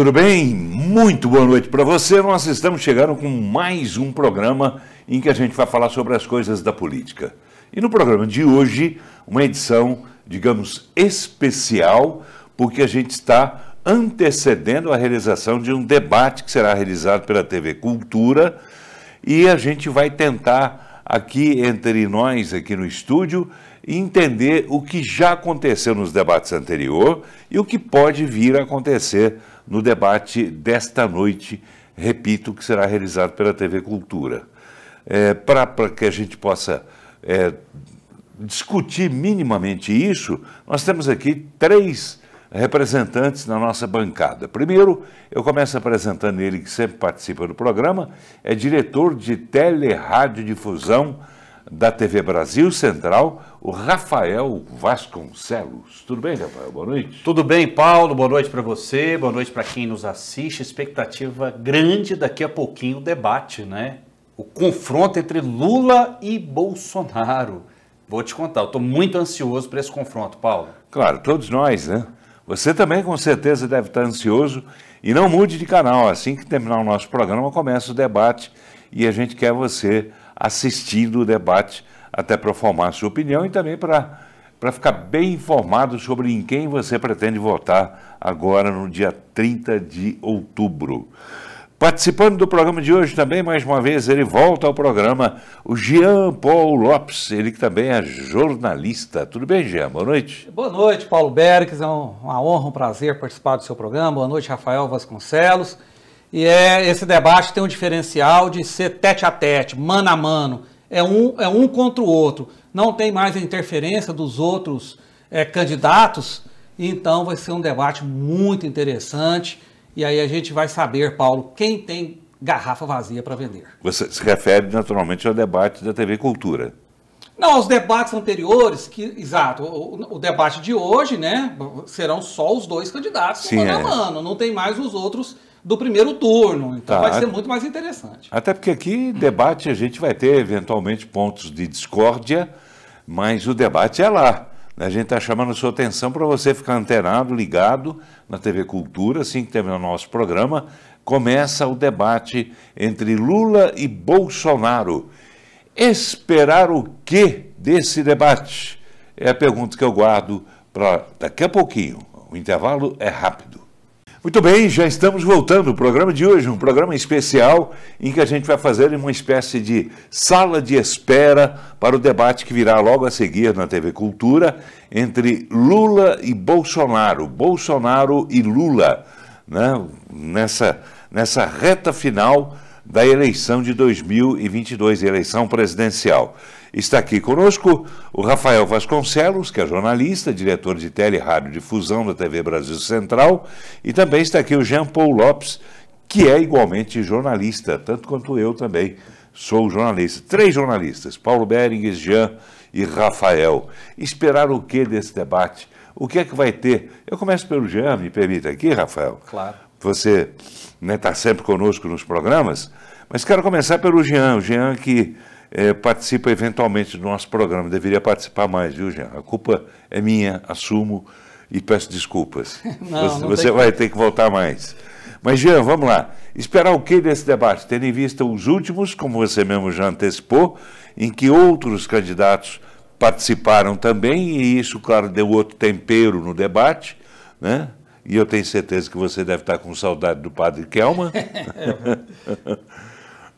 Tudo bem? Muito boa noite para você. Nós estamos chegando com mais um programa em que a gente vai falar sobre as coisas da política. E no programa de hoje, uma edição, digamos, especial, porque a gente está antecedendo a realização de um debate que será realizado pela TV Cultura e a gente vai tentar aqui entre nós aqui no estúdio entender o que já aconteceu nos debates anterior e o que pode vir a acontecer no debate desta noite, repito, que será realizado pela TV Cultura. É, Para que a gente possa é, discutir minimamente isso, nós temos aqui três representantes na nossa bancada. Primeiro, eu começo apresentando ele, que sempre participa do programa, é diretor de telerádio difusão da TV Brasil Central, o Rafael Vasconcelos. Tudo bem, Rafael? Boa noite. Tudo bem, Paulo. Boa noite para você, boa noite para quem nos assiste. Expectativa grande daqui a pouquinho o debate, né? O confronto entre Lula e Bolsonaro. Vou te contar, eu estou muito ansioso para esse confronto, Paulo. Claro, todos nós, né? Você também com certeza deve estar ansioso e não mude de canal. Assim que terminar o nosso programa, começa o debate e a gente quer você assistindo o debate, até para formar sua opinião e também para para ficar bem informado sobre em quem você pretende votar agora no dia 30 de outubro. Participando do programa de hoje também, mais uma vez, ele volta ao programa, o Jean Paul Lopes, ele que também é jornalista. Tudo bem, Jean? Boa noite. Boa noite, Paulo Berques. é uma honra, um prazer participar do seu programa. Boa noite, Rafael Vasconcelos. E é, esse debate tem um diferencial de ser tete a tete, mano a mano. É um, é um contra o outro. Não tem mais a interferência dos outros é, candidatos. Então vai ser um debate muito interessante. E aí a gente vai saber, Paulo, quem tem garrafa vazia para vender. Você se refere naturalmente ao debate da TV Cultura. Não, aos debates anteriores, que, exato, o, o, debate de hoje, né, serão só os dois candidatos, Sim, mano é. mano, não tem mais os outros do primeiro turno. Então tá. vai ser muito mais interessante. Até porque aqui, debate, a gente vai ter eventualmente pontos de discórdia, mas o debate é lá. Né? A gente está chamando a sua atenção para você ficar antenado, ligado na TV Cultura, assim que terminar o nosso programa. Começa o debate entre Lula e Bolsonaro. Esperar o quê desse debate? É a pergunta que eu guardo para daqui a pouquinho. O intervalo é rápido. Muito bem, já estamos voltando. O programa de hoje, um programa especial em que a gente vai fazer uma espécie de sala de espera para o debate que virá logo a seguir na TV Cultura entre Lula e Bolsonaro, Bolsonaro e Lula, né? nessa, nessa reta final da eleição de 2022, eleição presidencial. Está aqui conosco o Rafael Vasconcelos, que é jornalista, diretor de tele e rádio difusão da TV Brasil Central, e também está aqui o Jean Paul Lopes, que é igualmente jornalista, tanto quanto eu também sou jornalista. Três jornalistas, Paulo Bering, Jean e Rafael. Esperar o que desse debate? O que é que vai ter? Eu começo pelo Jean, me permita aqui, Rafael. Claro. Você está né, tá sempre conosco nos programas, mas quero começar pelo Jean. O Jean que é, participa eventualmente do nosso programa. Deveria participar mais, viu, Jean? A culpa é minha, assumo e peço desculpas. Não, você, não você vai que... ter que voltar mais. Mas, Jean, vamos lá. Esperar o que desse debate, tendo em vista os últimos, como você mesmo já antecipou, em que outros candidatos participaram também, e isso, claro, deu outro tempero no debate, né? E eu tenho certeza que você deve estar com saudade do padre Kelman.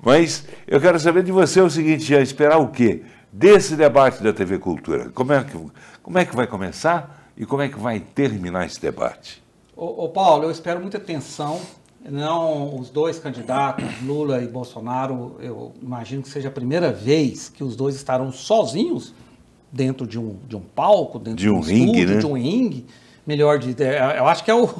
Mas eu quero saber de você o seguinte, já esperar o quê? Desse debate da TV Cultura, como é que, como é que vai começar e como é que vai terminar esse debate? Ô, ô Paulo, eu espero muita atenção. Não os dois candidatos, Lula e Bolsonaro, eu imagino que seja a primeira vez que os dois estarão sozinhos dentro de um, de um palco, dentro de um, de um ringue, estúdio, né? de um ringue. Melhor de, é, eu acho que é o,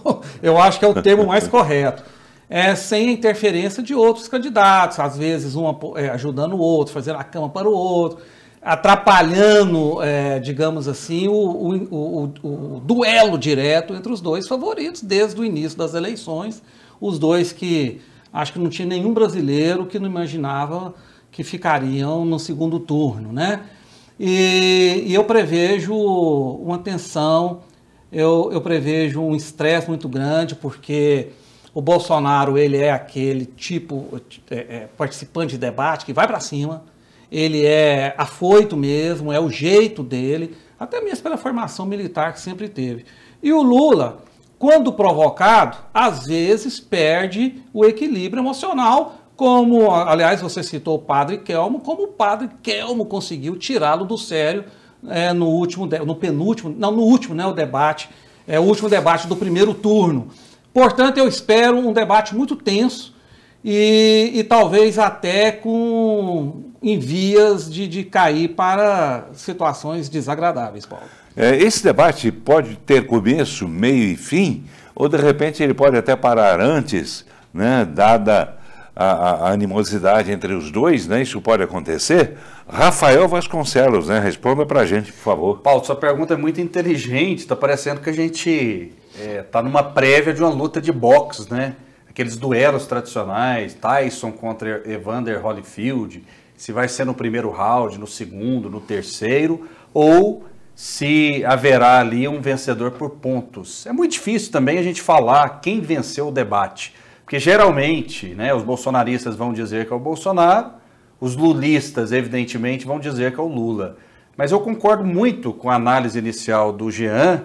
eu acho que é o termo mais correto é, sem interferência de outros candidatos, às vezes um é, ajudando o outro, fazendo a cama para o outro, atrapalhando, é, digamos assim, o, o, o, o, duelo direto entre os dois favoritos desde o início das eleições, os dois que acho que não tinha nenhum brasileiro que não imaginava que ficariam no segundo turno, né? E, e eu prevejo uma tensão, eu, eu prevejo um estresse muito grande, porque o Bolsonaro, ele é aquele tipo é, é participante de debate que vai para cima, ele é afoito mesmo, é o jeito dele, até mesmo pela formação militar que sempre teve. E o Lula, quando provocado, às vezes perde o equilíbrio emocional, como, aliás, você citou o padre Kelmo, como o padre Kelmo conseguiu tirá-lo do sério é, no último, no penúltimo, não, no último, né, o debate, é o último debate do primeiro turno. Portanto, eu espero um debate muito tenso e, e talvez até com em vias de, de cair para situações desagradáveis, Paulo. É, esse debate pode ter começo, meio e fim, ou de repente ele pode até parar antes, né, dada a, a, animosidade entre os dois, né, isso pode acontecer. Rafael Vasconcelos, né? Responda para a gente, por favor. Paulo, sua pergunta é muito inteligente. Está parecendo que a gente está é, numa prévia de uma luta de boxe, né? Aqueles duelos tradicionais, Tyson contra Evander Holyfield, se vai ser no primeiro round, no segundo, no terceiro, ou se haverá ali um vencedor por pontos. É muito difícil também a gente falar quem venceu o debate, porque geralmente né, os bolsonaristas vão dizer que é o Bolsonaro, os lulistas, evidentemente, vão dizer que é o Lula. Mas eu concordo muito com a análise inicial do Jean,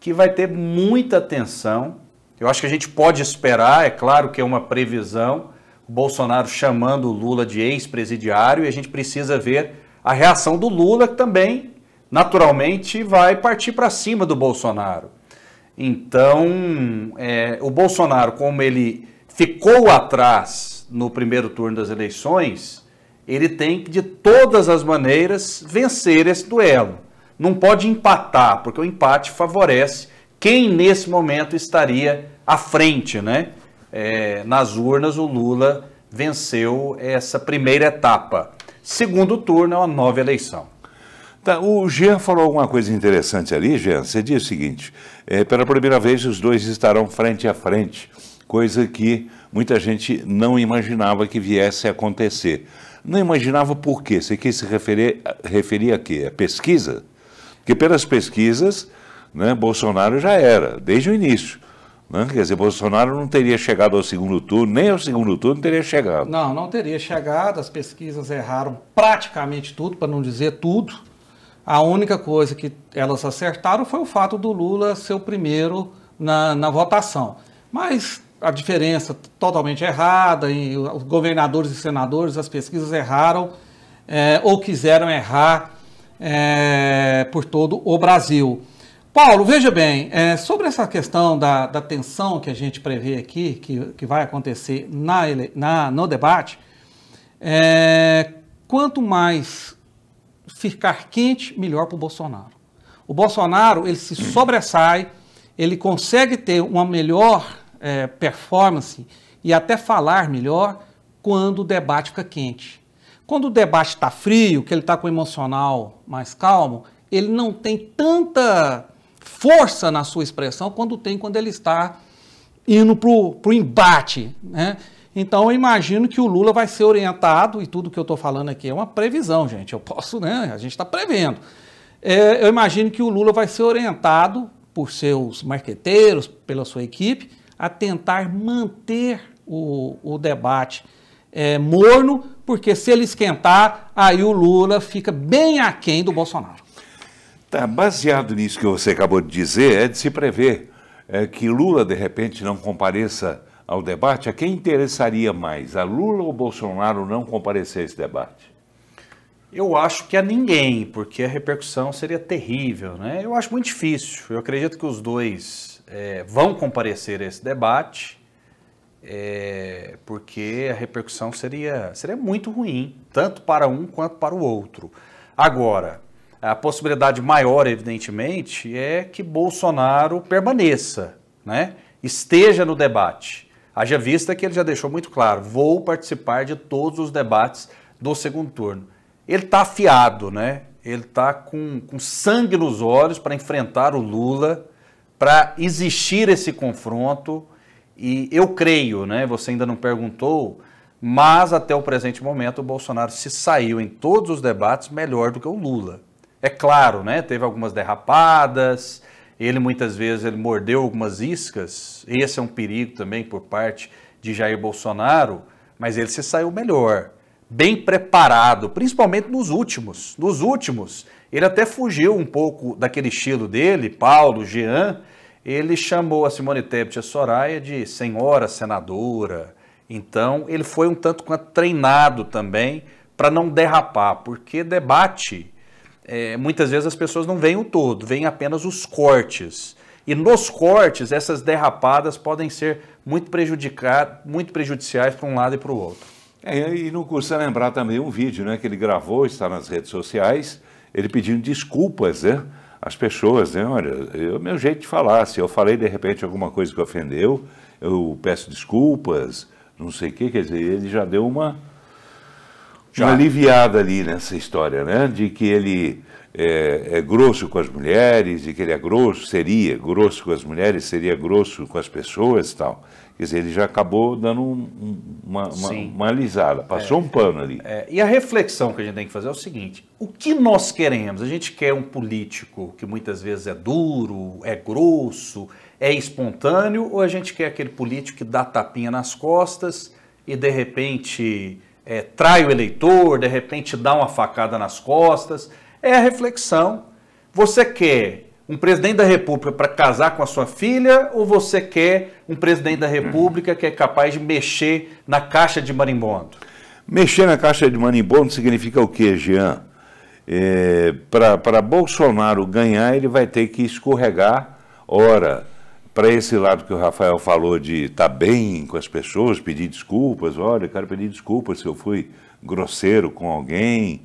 que vai ter muita atenção. Eu acho que a gente pode esperar, é claro que é uma previsão, o Bolsonaro chamando o Lula de ex-presidiário, e a gente precisa ver a reação do Lula, que também, naturalmente, vai partir para cima do Bolsonaro. Então, é, o Bolsonaro, como ele ficou atrás no primeiro turno das eleições, ele tem que, de todas as maneiras, vencer esse duelo. Não pode empatar, porque o empate favorece quem nesse momento estaria à frente, né? É, nas urnas, o Lula venceu essa primeira etapa. Segundo turno é uma nova eleição. Tá, o Jean falou alguma coisa interessante ali, Jean. Você diz o seguinte: é, pela primeira vez os dois estarão frente a frente, coisa que muita gente não imaginava que viesse a acontecer. Não imaginava por quê. Você quis se referir, referir a quê? A pesquisa? Porque pelas pesquisas, né, Bolsonaro já era, desde o início. Né? Quer dizer, Bolsonaro não teria chegado ao segundo turno, nem ao segundo turno teria chegado. Não, não teria chegado. As pesquisas erraram praticamente tudo, para não dizer tudo. A única coisa que elas acertaram foi o fato do Lula ser o primeiro na, na votação. Mas a diferença totalmente errada, e os governadores e senadores, as pesquisas erraram é, ou quiseram errar é, por todo o Brasil. Paulo, veja bem, é, sobre essa questão da, da, tensão que a gente prevê aqui, que, que vai acontecer na, na no debate, quanto mais ficar quente, melhor para o Bolsonaro. O Bolsonaro, ele se sobressai, ele consegue ter uma melhor é, performance e até falar melhor quando o debate fica quente. Quando o debate está frio, que ele está com o emocional mais calmo, ele não tem tanta força na sua expressão quando tem quando ele está indo para o embate. Né? Então eu imagino que o Lula vai ser orientado, e tudo que eu estou falando aqui é uma previsão, gente. Eu posso, né? A gente está prevendo. É, eu imagino que o Lula vai ser orientado por seus marqueteiros, pela sua equipe, a tentar manter o, o debate é, morno, porque se ele esquentar, aí o Lula fica bem aquém do Bolsonaro. Tá, baseado nisso que você acabou de dizer, é de se prever é, que Lula, de repente, não compareça ao debate. A quem interessaria mais, a Lula ou Bolsonaro não comparecer a esse debate? Eu acho que a ninguém, porque a repercussão seria terrível, né? Eu acho muito difícil. Eu acredito que os dois é, vão comparecer a esse debate, é, porque a repercussão seria, seria muito ruim, tanto para um quanto para o outro. Agora, a possibilidade maior, evidentemente, é que Bolsonaro permaneça, né? esteja no debate. Haja vista que ele já deixou muito claro: vou participar de todos os debates do segundo turno. Ele está afiado, né? Ele está com, com sangue nos olhos para enfrentar o Lula para existir esse confronto. E eu creio, né, você ainda não perguntou, mas até o presente momento o Bolsonaro se saiu em todos os debates melhor do que o Lula. É claro, né, teve algumas derrapadas, ele muitas vezes ele mordeu algumas iscas. Esse é um perigo também por parte de Jair Bolsonaro, mas ele se saiu melhor, bem preparado, principalmente nos últimos. Nos últimos, ele até fugiu um pouco daquele estilo dele, Paulo, Jean, ele chamou a Simone Tebet e a Soraya de senhora senadora. Então, ele foi um tanto quanto treinado também para não derrapar, porque debate, é, muitas vezes as pessoas não veem o todo, veem apenas os cortes. E nos cortes, essas derrapadas podem ser muito, muito prejudiciais para um lado e para o outro. É, e curso é lembrar também um vídeo né, que ele gravou, está nas redes sociais, ele pedindo desculpas, né? as pessoas, né? Olha, é o meu jeito de falar, se eu falei de repente alguma coisa que ofendeu, eu peço desculpas, não sei o quê, quer dizer, ele já deu uma, uma aliviada ali nessa história, né? De que ele é, é, grosso com as mulheres, de que ele é grosso, seria grosso com as mulheres, seria grosso com as pessoas e tal. Quer dizer, ele já acabou dando um, uma, uma, uma, alisada, passou é, um pano ali. É, e a reflexão que a gente tem que fazer é o seguinte: o que nós queremos? A gente quer um político que muitas vezes é duro, é grosso, é espontâneo, ou a gente quer aquele político que dá tapinha nas costas e de repente é, trai o eleitor, de repente dá uma facada nas costas? É a reflexão. Você quer um presidente da República para casar com a sua filha ou você quer um presidente da República que é capaz de mexer na caixa de marimbondo? Mexer na caixa de marimbondo significa o quê, Jean? É, para Bolsonaro ganhar, ele vai ter que escorregar, ora, para esse lado que o Rafael falou de estar tá bem com as pessoas, pedir desculpas, olha, eu quero pedir desculpas se eu fui grosseiro com alguém,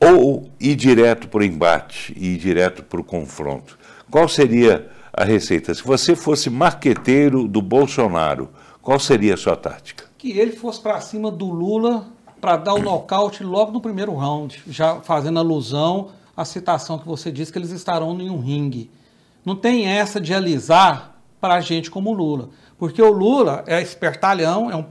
ou ir direto para o embate, ir direto para o confronto? Qual seria a receita? Se você fosse marqueteiro do Bolsonaro, qual seria a sua tática? Que ele fosse para cima do Lula para dar o nocaute logo no primeiro round, já fazendo alusão à citação que você disse que eles estarão em um ringue. Não tem essa de alisar para gente como o Lula. Porque o Lula é espertalhão, é um,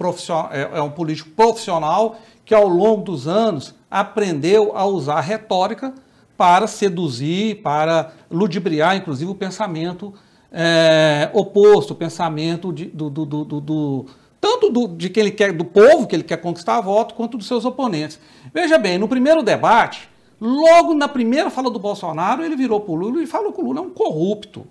é, é um político profissional que ao longo dos anos aprendeu a usar retórica para seduzir, para ludibriar, inclusive, o pensamento é, oposto, o pensamento de, do, do, do, do, tanto do, de quem ele quer, do povo que ele quer conquistar voto, quanto dos seus oponentes. Veja bem, no primeiro debate, logo na primeira fala do Bolsonaro, ele virou para o Lula e falou que o Lula é um corrupto.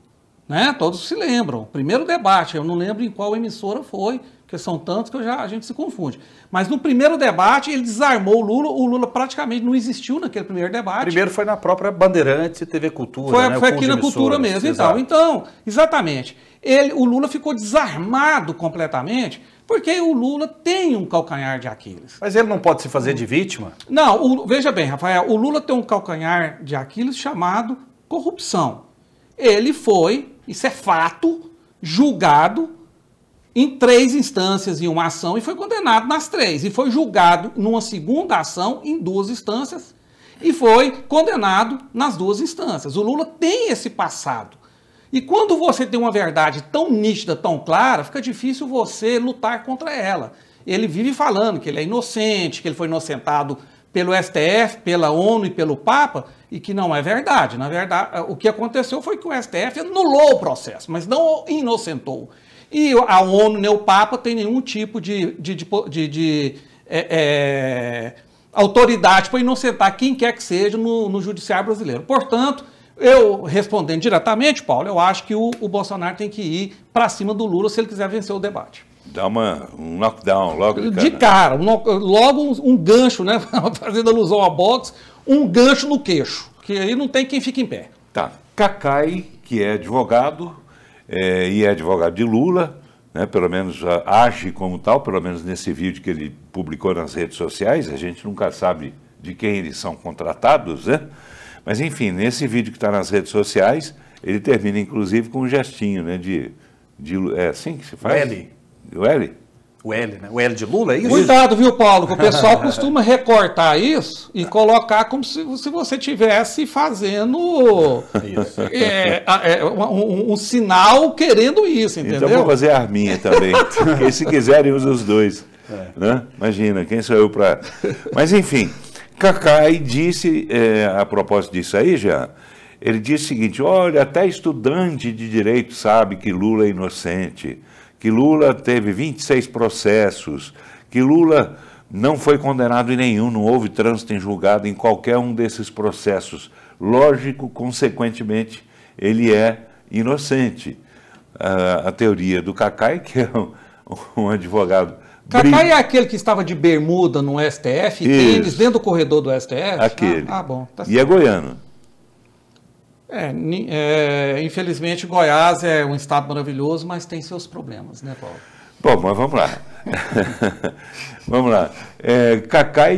Né? Todos se lembram. Primeiro debate, eu não lembro em qual emissora foi, porque são tantos que já, a gente se confunde. Mas no primeiro debate, ele desarmou o Lula, o Lula praticamente não existiu naquele primeiro debate. Primeiro foi na própria Bandeirantes e TV Cultura. Foi, né? foi aqui na Cultura mesmo e então. tal. Então, exatamente. Ele, o Lula ficou desarmado completamente. Porque o Lula tem um calcanhar de Aquiles. Mas ele não pode se fazer de vítima? Não, o, veja bem, Rafael, o Lula tem um calcanhar de Aquiles chamado corrupção. Ele foi, isso é fato, julgado em três instâncias em uma ação e foi condenado nas três. E foi julgado numa segunda ação em duas instâncias e foi condenado nas duas instâncias. O Lula tem esse passado. E quando você tem uma verdade tão nítida, tão clara, fica difícil você lutar contra ela. Ele vive falando que ele é inocente, que ele foi inocentado pelo STF, pela ONU e pelo Papa, e que não é verdade. Na verdade, o que aconteceu foi que o STF anulou o processo, mas não o inocentou. E a ONU nem né, o Papa tem nenhum tipo de, de, de, de, de é, é, autoridade para inocentar quem quer que seja no, no judiciário brasileiro. Portanto, eu respondendo diretamente, Paulo, eu acho que o, o Bolsonaro tem que ir para cima do Lula se ele quiser vencer o debate. Dá uma, um knockdown logo de cara. De cara, né? um, logo um, um, gancho, né? Fazendo alusão a boxe, um gancho no queixo, que aí não tem quem fique em pé. Tá. Cacai, que é advogado, é, e é advogado de Lula, né, pelo menos ah, age como tal, pelo menos nesse vídeo que ele publicou nas redes sociais, a gente nunca sabe de quem eles são contratados, né? Mas enfim, nesse vídeo que está nas redes sociais, ele termina inclusive com um gestinho, né? De, de é assim que se faz? O L. O L? o L, né? O L de Lula, é isso? Cuidado, viu, Paulo? Que o pessoal costuma recortar isso e colocar como se, se você tivesse fazendo é, é, um, um, sinal querendo isso, então entendeu? Então vou fazer a arminha também. E se quiserem, usa os dois. É. Né? Imagina, quem sou eu para. Mas enfim, Cacai disse, é, a propósito disso aí, já. Ele disse o seguinte: olha, até estudante de direito sabe que Lula é inocente que Lula teve 26 processos, que Lula não foi condenado em nenhum, não houve trânsito em julgado em qualquer um desses processos. Lógico, consequentemente, ele é inocente. A, a teoria do Cacai, é que é um, um advogado. Cacai é aquele que estava de bermuda no STF, tênis dentro do corredor do STF? Ah, aquele. Ah, ah bom. Tá e é certo. é goiano. É, é, infelizmente Goiás é um estado maravilhoso, mas tem seus problemas, né, Paulo? Bom, mas vamos lá. vamos lá. É,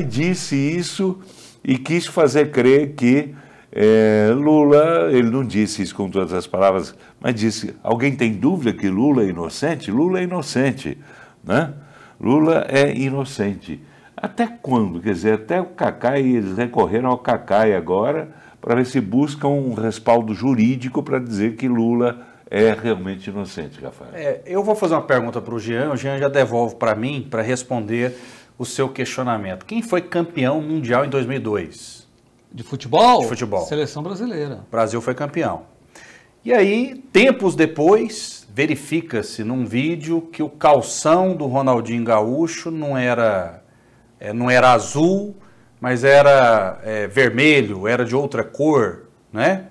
disse isso e quis fazer crer que é, Lula, ele não disse isso com todas as palavras, mas disse: alguém tem dúvida que Lula é inocente? Lula é inocente, né? Lula é inocente. Até quando? Quer dizer, até o Cacai, eles recorreram ao Cacai agora para ver se buscam um respaldo jurídico para dizer que Lula é realmente inocente, Rafael. É, eu vou fazer uma pergunta para o Jean, o Jean já devolve para mim para responder o seu questionamento. Quem foi campeão mundial em 2002? De futebol? De futebol. Seleção brasileira. O Brasil foi campeão. E aí, tempos depois, verifica-se num vídeo que o calção do Ronaldinho Gaúcho não era, é, não era azul, mas era é, vermelho, era de outra cor, né?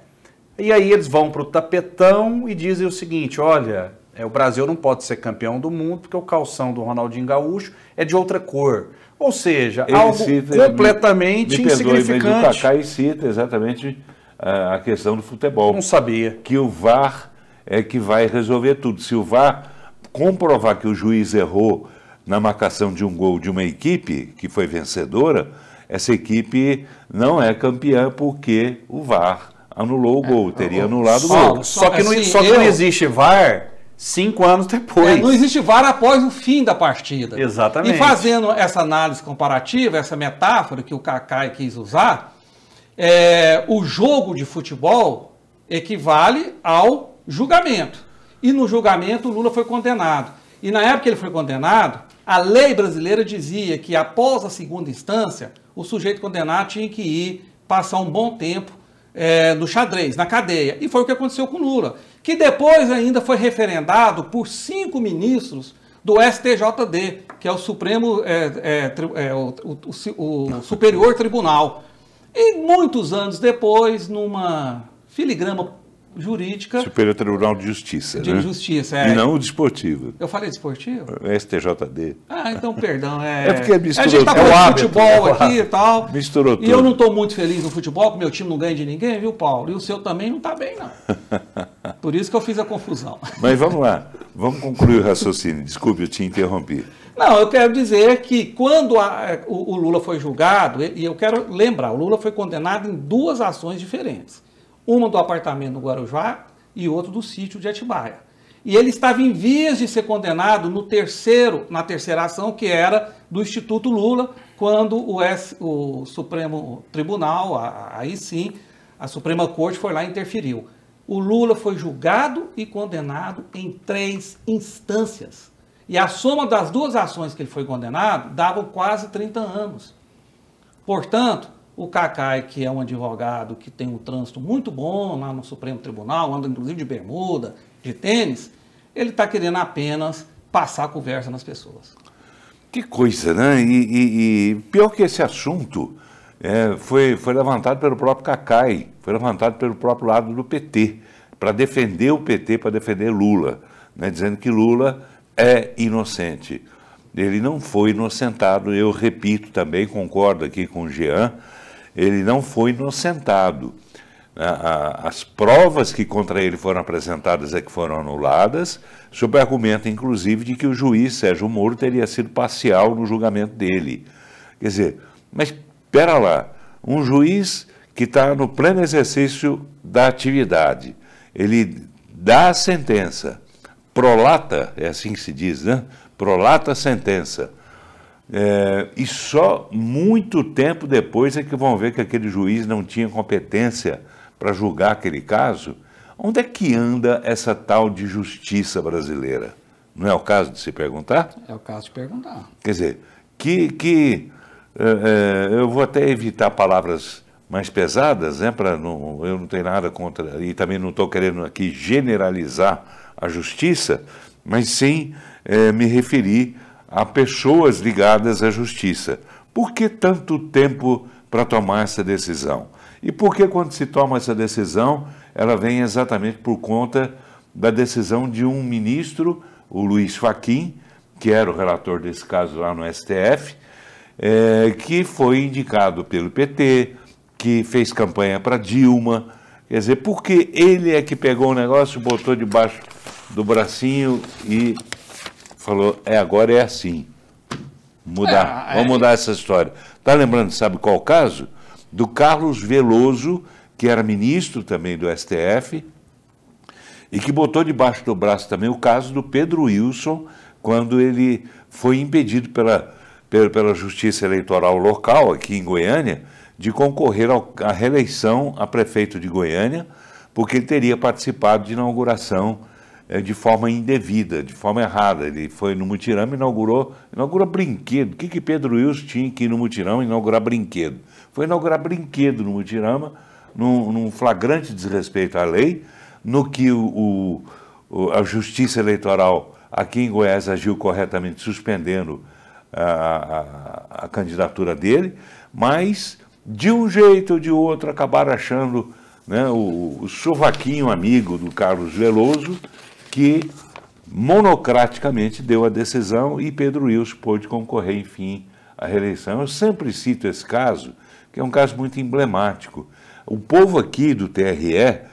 E aí eles vão para o tapetão e dizem o seguinte: olha, é, o Brasil não pode ser campeão do mundo porque o calção do Ronaldinho Gaúcho é de outra cor. Ou seja, Ele algo cita, completamente me, me perdoe, Mas o Kaká cita exatamente é, a questão do futebol. Não sabia. Que o VAR é que vai resolver tudo. Se o VAR comprovar que o juiz errou na marcação de um gol de uma equipe que foi vencedora, essa equipe não é campeã porque o VAR anulou o gol, é, teria anulado o gol. Só, só que, assim, não, só que não existe VAR cinco anos depois. É, não existe VAR após o fim da partida. Exatamente. E fazendo essa análise comparativa, essa metáfora que o Kaká quis usar, é, o jogo de futebol equivale ao julgamento. E no julgamento, o Lula foi condenado. E na época que ele foi condenado, a lei brasileira dizia que após a segunda instância, o sujeito condenado tinha que ir passar um bom tempo é, no xadrez, na cadeia. E foi o que aconteceu com Lula, que depois ainda foi referendado por cinco ministros do STJD, que é o Supremo, é, é, o, o, o Superior Tribunal. E muitos anos depois, numa filigrama jurídica. Superior Tribunal de Justiça. De né? Justiça, é. E não o desportivo. Eu falei desportivo? É STJD. Ah, então perdão. É, é porque misturou. A gente tá falando é de futebol é aqui e tal. Misturou e tudo. E eu não estou muito feliz no futebol, porque meu time não ganha de ninguém, viu, Paulo? E o seu também não está bem, não. Por isso que eu fiz a confusão. Mas vamos lá. Vamos concluir o raciocínio. Desculpe, eu te interrompi. Não, eu quero dizer que quando a, o, o Lula foi julgado, e eu quero lembrar, o Lula foi condenado em duas ações diferentes. Uma do apartamento no Guarujá e outra do sítio de Atibaia. E ele estava em vias de ser condenado no terceiro, na terceira ação, que era do Instituto Lula, quando o, S, o Supremo Tribunal, aí sim, a Suprema Corte foi lá e interferiu. O Lula foi julgado e condenado em três instâncias. E a soma das duas ações que ele foi condenado dava quase 30 anos. Portanto, o Cacai, que é um advogado que tem um trânsito muito bom lá no Supremo Tribunal, anda inclusive de bermuda, de tênis, ele está querendo apenas passar a conversa nas pessoas. Que coisa, né? E, e, e pior que esse assunto é, foi, foi levantado pelo próprio Cacai, foi levantado pelo próprio lado do PT, para defender o PT, para defender Lula, né? dizendo que Lula é inocente. Ele não foi inocentado, eu repito também, concordo aqui com o Jean, ele não foi inocentado. Né? As provas que contra ele foram apresentadas é que foram anuladas, sob argumento, inclusive, de que o juiz Sérgio Moro teria sido parcial no julgamento dele. Quer dizer, mas espera lá, um juiz que está no pleno exercício da atividade, ele dá a sentença, prolata, é assim que se diz, né? Prolata a sentença é, e só muito tempo depois é que vão ver que aquele juiz não tinha competência para julgar aquele caso. Onde é que anda essa tal de justiça brasileira? Não é o caso de se perguntar? É o caso de perguntar. Quer dizer, que, que é, é eu vou até evitar palavras mais pesadas, né? Para não, eu não tenho nada contra e também não estou querendo aqui generalizar a justiça, mas sim é, me referir a pessoas ligadas à justiça. Por que tanto tempo para tomar essa decisão? E por que, quando se toma essa decisão, ela vem exatamente por conta da decisão de um ministro, o Luiz Faquim, que era o relator desse caso lá no STF, é, que foi indicado pelo PT, que fez campanha para Dilma. Quer dizer, porque ele é que pegou o negócio, botou debaixo do bracinho e falou, é agora é assim. Mudar, ah, é, vamos é... mudar essa história. Está lembrando, sabe qual o caso? Do Carlos Veloso, que era ministro também do STF, e que botou debaixo do braço também o caso do Pedro Wilson, quando ele foi impedido pela, pela, pela Justiça Eleitoral local, aqui em Goiânia, de concorrer à reeleição a prefeito de Goiânia, porque ele teria participado de inauguração eh, de forma indevida, de forma errada. Ele foi no mutirão e inaugurou, inaugurou brinquedo. O que, que Pedro Wilson tinha que ir no mutirão inaugurar brinquedo? Foi inaugurar brinquedo no mutirama, num, num flagrante desrespeito à lei, no que o, o, a justiça eleitoral aqui em Goiás agiu corretamente, suspendendo a, a, a candidatura dele, mas de um jeito ou de outro acabaram achando né, o, o sovaquinho amigo do Carlos Veloso, que monocraticamente deu a decisão e Pedro Wilson pôde concorrer, enfim, à reeleição. Eu sempre cito esse caso, que é um caso muito emblemático. O povo aqui do TRE é,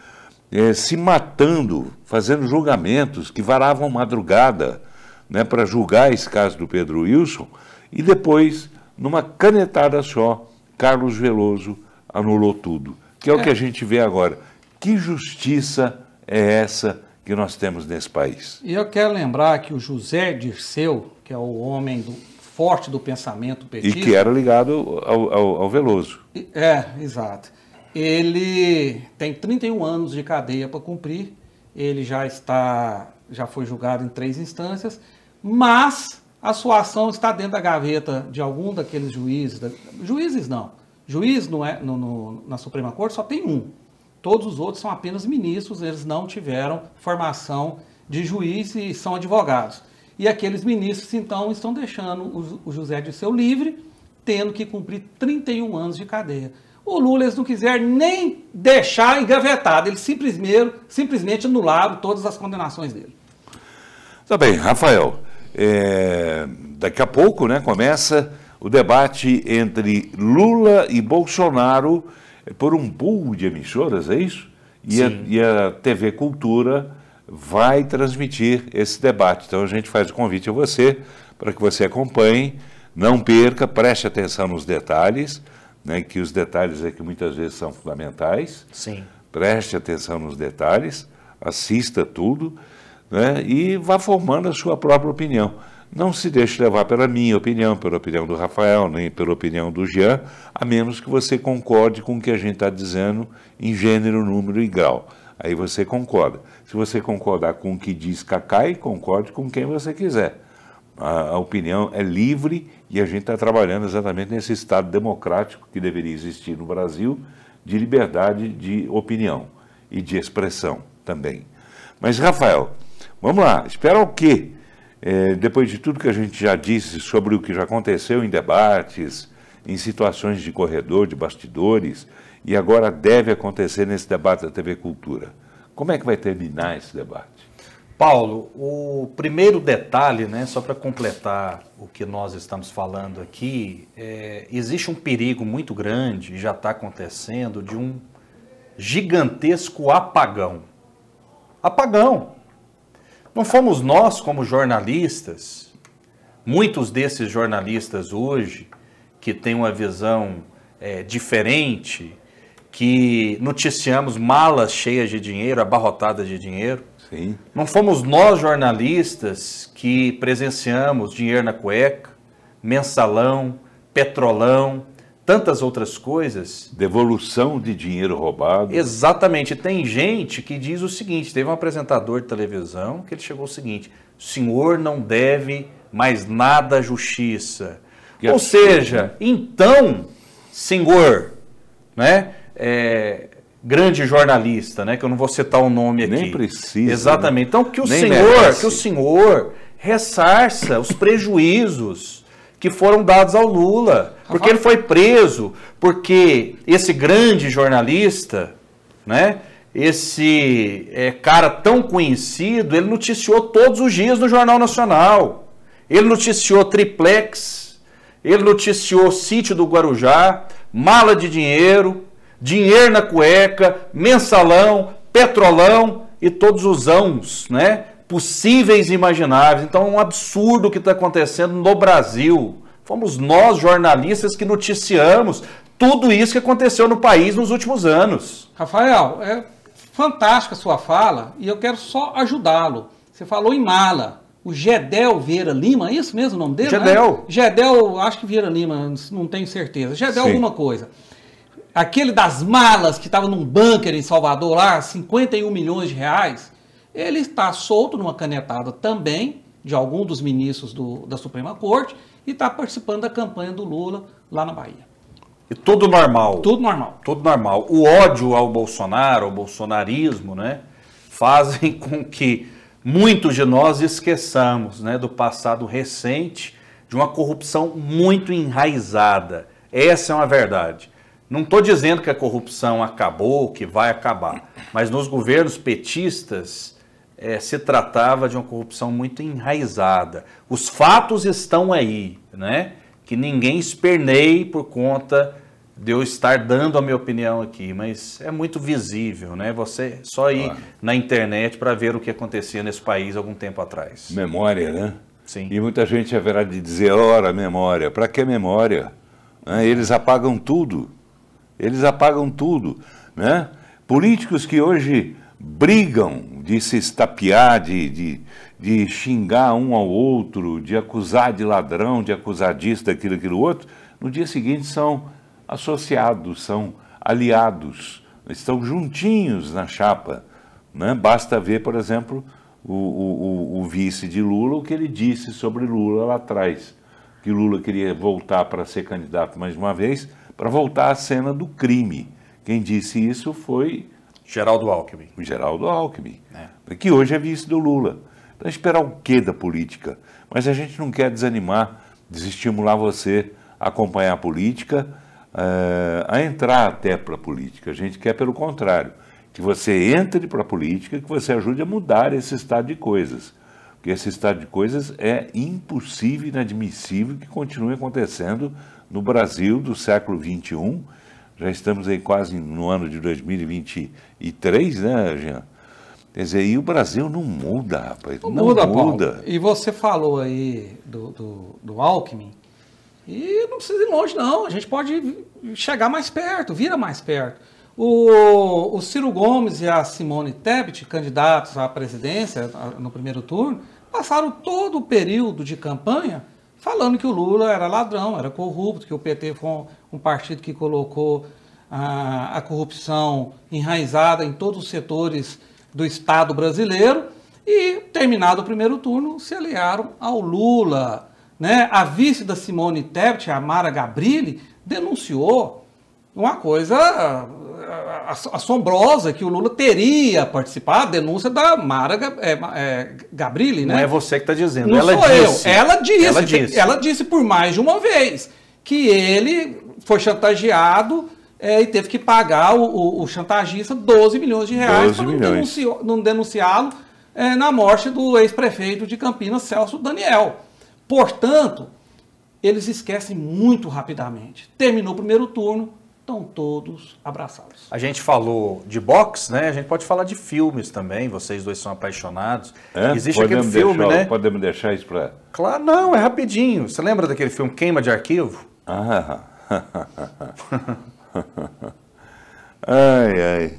se matando, fazendo julgamentos que varavam madrugada né, para julgar esse caso do Pedro Wilson, e depois, numa canetada só, Carlos Veloso anulou tudo, que é, é. o que a gente vê agora. Que justiça é essa que nós temos nesse país. E eu quero lembrar que o José Dirceu, que é o homem do, forte do pensamento petista... E que era ligado ao, ao, ao Veloso. É, exato. Ele tem 31 anos de cadeia para cumprir, ele já está, já foi julgado em três instâncias, mas a sua ação está dentro da gaveta de algum daqueles juízes, da, juízes não, juiz não é, no, no, na Suprema Corte só tem um, Todos os outros são apenas ministros, eles não tiveram formação de juiz e são advogados. E aqueles ministros, então, estão deixando o José de seu livre, tendo que cumprir 31 anos de cadeia. O Lula, eles não quiser nem deixar engavetado, eles simplesmente, simplesmente anularam todas as condenações dele. Tá bem, Rafael, é, daqui a pouco né, começa o debate entre Lula e Bolsonaro por um pool de emissoras, é isso? E a, e a, TV Cultura vai transmitir esse debate. Então a gente faz o convite a você para que você acompanhe, não perca, preste atenção nos detalhes, né, que os detalhes é que muitas vezes são fundamentais. Sim. Preste atenção nos detalhes, assista tudo né, e vá formando a sua própria opinião. Não se deixe levar pela minha opinião, pela opinião do Rafael, nem pela opinião do Jean, a menos que você concorde com o que a gente está dizendo em gênero, número e grau. Aí você concorda. Se você concordar com o que diz Cacai, concorde com quem você quiser. A, a opinião é livre e a gente está trabalhando exatamente nesse Estado democrático que deveria existir no Brasil, de liberdade de opinião e de expressão também. Mas, Rafael, vamos lá, espera o quê? É, depois de tudo que a gente já disse sobre o que já aconteceu em debates, em situações de corredor, de bastidores, e agora deve acontecer nesse debate da TV Cultura. Como é que vai terminar esse debate? Paulo, o primeiro detalhe, né, só para completar o que nós estamos falando aqui, é, existe um perigo muito grande, e já está acontecendo, de um gigantesco apagão. Apagão. Não fomos nós, como jornalistas, muitos desses jornalistas hoje, que têm uma visão é, diferente, que noticiamos malas cheias de dinheiro, abarrotadas de dinheiro. Sim. Não fomos nós, jornalistas, que presenciamos dinheiro na cueca, mensalão, petrolão, tantas outras coisas. Devolução de dinheiro roubado. Exatamente. Tem gente que diz o seguinte: teve um apresentador de televisão que ele chegou o seguinte: o senhor não deve mais nada à justiça. Que Ou seja, então, senhor, né? É, grande jornalista, né? Que eu não vou citar o nome Nem aqui. Nem precisa. Exatamente. Né? Então que o Nem senhor, merece. que o senhor ressarça os prejuízos que foram dados ao Lula. Porque ele foi preso, porque esse grande jornalista, né? Esse é, cara tão conhecido, ele noticiou todos os dias no Jornal Nacional. Ele noticiou triplex, ele noticiou sítio do Guarujá, mala de dinheiro, dinheiro na cueca, mensalão, petrolão e todos os ãos, né? Possíveis e imagináveis. Então, é um absurdo o que está acontecendo no Brasil. Fomos nós, jornalistas, que noticiamos tudo isso que aconteceu no país nos últimos anos. Rafael, é fantástica a sua fala e eu quero só ajudá-lo. Você falou em mala. O Gedel Vieira Lima, é isso mesmo o nome dele? Né? Gedel. Né? Gedel, acho que Vieira Lima, não tenho certeza. Gedel Sim. alguma coisa. Aquele das malas que estava num bunker em Salvador lá, 51 milhões de reais, ele está solto numa canetada também de algum dos ministros do, da Suprema Corte e está participando da campanha do Lula lá na Bahia. E tudo normal. Tudo normal. Tudo normal. O ódio ao Bolsonaro, ao bolsonarismo, né, fazem com que muitos de nós esqueçamos, né, do passado recente, de uma corrupção muito enraizada. Essa é uma verdade. Não estou dizendo que a corrupção acabou, que vai acabar, mas nos governos petistas é, se tratava de uma corrupção muito enraizada. Os fatos estão aí, né? Que ninguém esperneie por conta de eu estar dando a minha opinião aqui, mas é muito visível, né? Você só ir claro. na internet para ver o que acontecia nesse país algum tempo atrás. Memória, né? Sim. E muita gente haverá de dizer, ora, memória, para que memória? Né? Eles apagam tudo. Eles apagam tudo, né? Políticos que hoje brigam de se estapear, de, de, de xingar um ao outro, de acusar de ladrão, de acusar disso, daquilo, aquilo outro, no dia seguinte são associados, são aliados, estão juntinhos na chapa. Né? Basta ver, por exemplo, o, o, o vice de Lula, o que ele disse sobre Lula lá atrás, que Lula queria voltar para ser candidato mais uma vez, para voltar à cena do crime. Quem disse isso foi Geraldo Alckmin. O Geraldo Alckmin, é. que hoje é vice do Lula. Então, esperar o quê da política? Mas a gente não quer desanimar, desestimular você a acompanhar a política, eh, a entrar até para a política. A gente quer, pelo contrário, que você entre para a política, que você ajude a mudar esse estado de coisas. Porque esse estado de coisas é impossível, inadmissível que continue acontecendo no Brasil do século XXI já estamos aí quase no ano de 2023, né, Jean? Quer dizer, e o Brasil não muda, rapaz. Não, não muda, muda. Paulo. E você falou aí do, do, do Alckmin, e não precisa ir longe, não. A gente pode chegar mais perto, vira mais perto. O, o Ciro Gomes e a Simone Tebet, candidatos à presidência no primeiro turno, passaram todo o período de campanha falando que o Lula era ladrão, era corrupto, que o PT um partido que colocou a, a corrupção enraizada em todos os setores do Estado brasileiro e, terminado o primeiro turno, se aliaram ao Lula. Né? A vice da Simone Tebet, a Mara Gabrilli, denunciou uma coisa ah, assombrosa que o Lula teria participado, denúncia da Mara é, é, Gabrilli, né? Não é você que está dizendo, Não ela sou disse. eu. Ela disse, ela disse, ela disse por mais de uma vez que ele foi chantageado é, e teve que pagar o, o, o, chantagista 12 milhões de reais para não, denunciá-lo é, na morte do ex-prefeito de Campinas, Celso Daniel. Portanto, eles esquecem muito rapidamente. Terminou o primeiro turno, estão todos abraçados. A gente falou de boxe, né? A gente pode falar de filmes também. Vocês dois são apaixonados. É? Existe aquele filme, deixar, né? Podemos deixar isso para... Claro, não, é rapidinho. Você lembra daquele filme Queima de Arquivo? Aham ai, ai.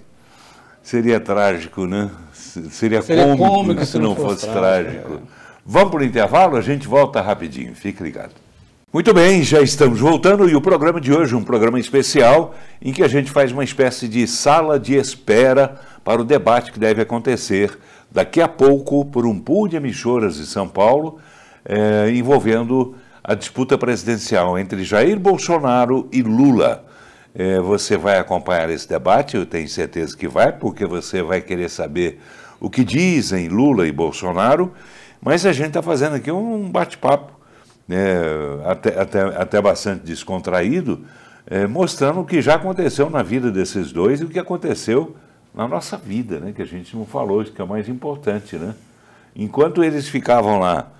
Seria trágico, né? Seria, Seria cômico, cômico, se, não, não fosse, fosse trágico. trágico. É. Vamos para o intervalo, a gente volta rapidinho. Fique ligado. Muito bem, já estamos voltando e o programa de hoje é um programa especial em que a gente faz uma espécie de sala de espera para o debate que deve acontecer daqui a pouco por um pool de emissoras de São Paulo eh, envolvendo a disputa presidencial entre Jair Bolsonaro e Lula. É, você vai acompanhar esse debate, eu tenho certeza que vai, porque você vai querer saber o que dizem Lula e Bolsonaro, mas a gente está fazendo aqui um bate-papo né, até, até, até bastante descontraído, é, mostrando o que já aconteceu na vida desses dois e o que aconteceu na nossa vida, né, que a gente não falou, isso que é o mais importante. Né? Enquanto eles ficavam lá,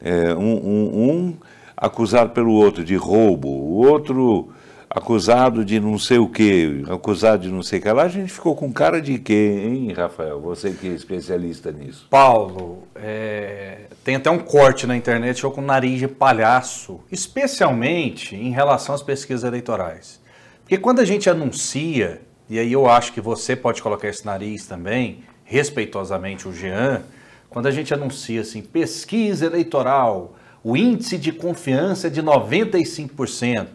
é, um, um, um acusado pelo outro de roubo, o outro acusado de não sei o quê, acusado de não sei o que lá, a gente ficou com cara de quê, hein, Rafael? Você que é especialista nisso. Paulo, é... tem até um corte na internet, eu com nariz de palhaço, especialmente em relação às pesquisas eleitorais. Porque quando a gente anuncia, e aí eu acho que você pode colocar esse nariz também, respeitosamente o Jean, quando a gente anuncia assim, pesquisa eleitoral o índice de confiança é de 95%.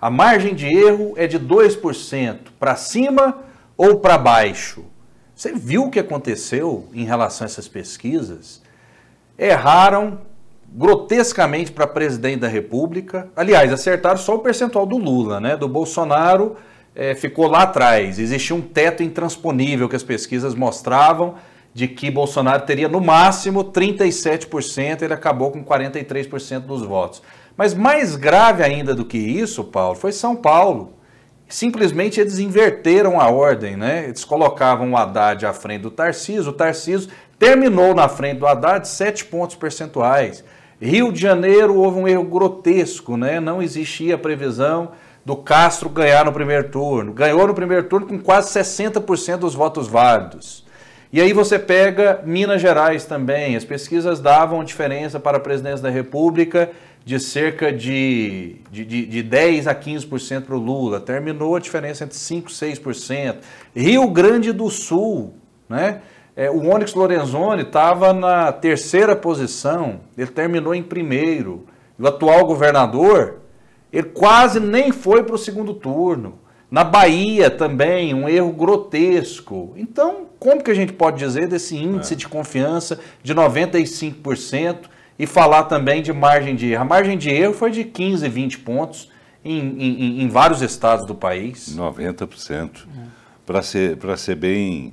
A margem de erro é de 2%, para cima ou para baixo. Você viu o que aconteceu em relação a essas pesquisas? Erraram grotescamente para presidente da República. Aliás, acertaram só o percentual do Lula, né? Do Bolsonaro é, ficou lá atrás. Existia um teto intransponível que as pesquisas mostravam de que Bolsonaro teria no máximo 37%, ele acabou com 43% dos votos. Mas mais grave ainda do que isso, Paulo, foi São Paulo. Simplesmente eles inverteram a ordem, né? Eles colocavam o Haddad à frente do Tarcísio, o Tarcísio terminou na frente do Haddad 7 pontos percentuais. Rio de Janeiro houve um erro grotesco, né? Não existia previsão do Castro ganhar no primeiro turno. Ganhou no primeiro turno com quase 60% dos votos válidos. E aí você pega Minas Gerais também. As pesquisas davam diferença para a presidência da República de cerca de, de, de, de 10 a 15% para o Lula. Terminou a diferença entre 5% e 6%. Rio Grande do Sul, né? É, o Onyx Lorenzoni estava na terceira posição, ele terminou em primeiro. o atual governador, ele quase nem foi para o segundo turno. Na Bahia também, um erro grotesco. Então, como que a gente pode dizer desse índice é. de confiança de 95% e falar também de margem de erro? A margem de erro foi de 15, 20 pontos em, em, em vários estados do país. 90%. É. Para ser, ser bem.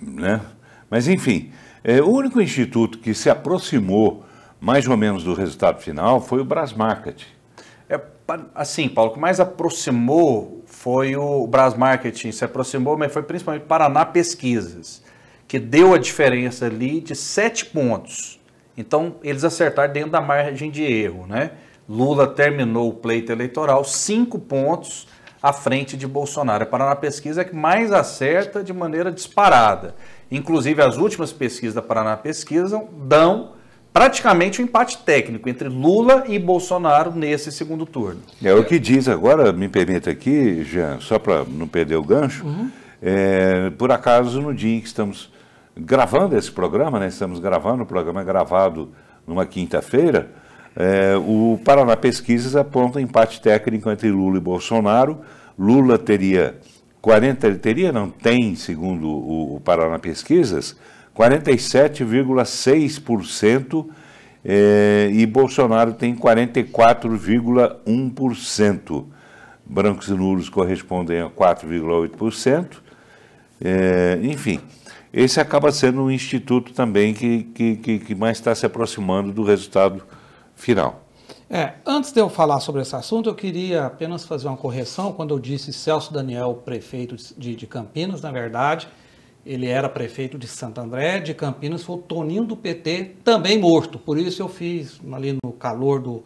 Né? Mas, enfim, é, o único instituto que se aproximou mais ou menos do resultado final foi o Brasmarket. É, assim, Paulo, o que mais aproximou foi o Bras Marketing, se aproximou, mas foi principalmente Paraná Pesquisas, que deu a diferença ali de sete pontos. Então, eles acertaram dentro da margem de erro, né? Lula terminou o pleito eleitoral cinco pontos à frente de Bolsonaro. A Paraná Pesquisa é que mais acerta de maneira disparada. Inclusive, as últimas pesquisas da Paraná Pesquisa dão praticamente um empate técnico entre Lula e Bolsonaro nesse segundo turno. É o que diz agora, me permita aqui, Jean, só para não perder o gancho, uhum. é, por acaso no dia em que estamos gravando esse programa, né, estamos gravando, o programa é gravado numa quinta-feira, é, o Paraná Pesquisas aponta empate técnico entre Lula e Bolsonaro. Lula teria 40, teria, não tem, segundo o, o Paraná Pesquisas, 47,6% é, eh, e Bolsonaro tem 44,1%. Brancos e nulos correspondem a 4,8%. É, eh, enfim, esse acaba sendo um instituto também que, que, que mais está se aproximando do resultado final. É, antes de eu falar sobre esse assunto, eu queria apenas fazer uma correção. Quando eu disse Celso Daniel, prefeito de, de Campinas, na verdade, ele era prefeito de Santo André, de Campinas, foi o Toninho do PT, também morto. Por isso eu fiz, ali no calor do,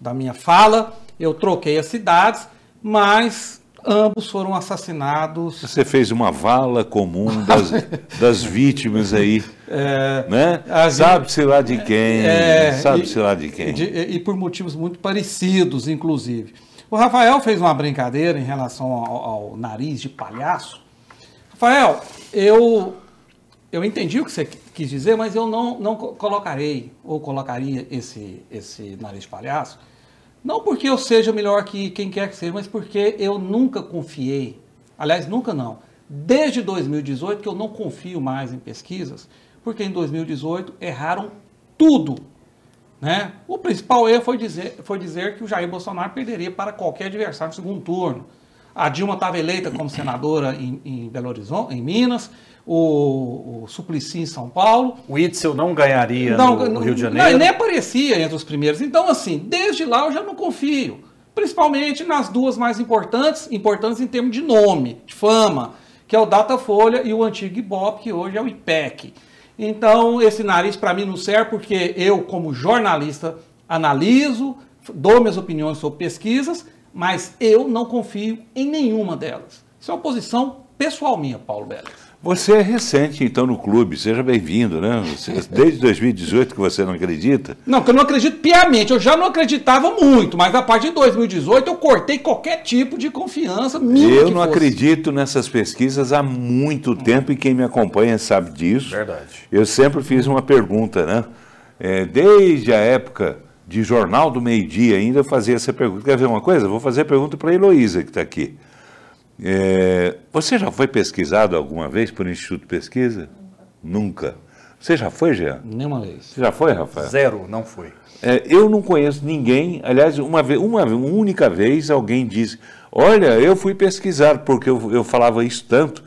da minha fala, eu troquei as cidades, mas ambos foram assassinados. Você fez uma vala comum das, das vítimas aí, é, né? Sabe-se lá de quem, é, é sabe-se lá de quem. De, e por motivos muito parecidos, inclusive. O Rafael fez uma brincadeira em relação ao, ao nariz de palhaço. Rafael, eu, eu entendi o que você quis dizer, mas eu não, não colocarei ou colocaria esse, esse nariz de palhaço, não porque eu seja melhor que quem quer que seja, mas porque eu nunca confiei, aliás, nunca não, desde 2018 que eu não confio mais em pesquisas, porque em 2018 erraram tudo. Né? O principal erro foi dizer, foi dizer que o Jair Bolsonaro perderia para qualquer adversário no segundo turno. A Dilma estava eleita como senadora em, em, Belo Horizonte, em Minas, o, o, Suplicy em São Paulo. O Itzel não ganharia não, no, no, Rio de Janeiro. Não, nem aparecia entre os primeiros. Então, assim, desde lá eu já não confio. Principalmente nas duas mais importantes, importantes em termos de nome, de fama, que é o Datafolha e o antigo Ibop, que hoje é o IPEC. Então, esse nariz para mim não serve porque eu, como jornalista, analiso, dou minhas opiniões sobre pesquisas mas eu não confio em nenhuma delas. Isso é uma posição pessoal minha, Paulo Beres. Você é recente, então, no clube, seja bem-vindo, né? Desde 2018 que você não acredita? Não, que eu não acredito piamente. Eu já não acreditava muito, mas a partir de 2018 eu cortei qualquer tipo de confiança minha. Eu não fosse. acredito nessas pesquisas há muito tempo e quem me acompanha sabe disso. Verdade. Eu sempre fiz uma pergunta, né? É, desde a época de Jornal do Meio Dia ainda, eu fazia essa pergunta. Quer ver uma coisa? Vou fazer a pergunta para a Heloísa, que está aqui. É, você já foi pesquisado alguma vez por um Instituto de Pesquisa? Nunca. Nunca. Você já foi, Jean? Nenhuma vez. Você já foi, Rafael? Zero, não foi. É, eu não conheço ninguém, aliás, uma, vez, uma, uma única vez alguém disse, olha, eu fui pesquisado, porque eu, eu falava isso tanto,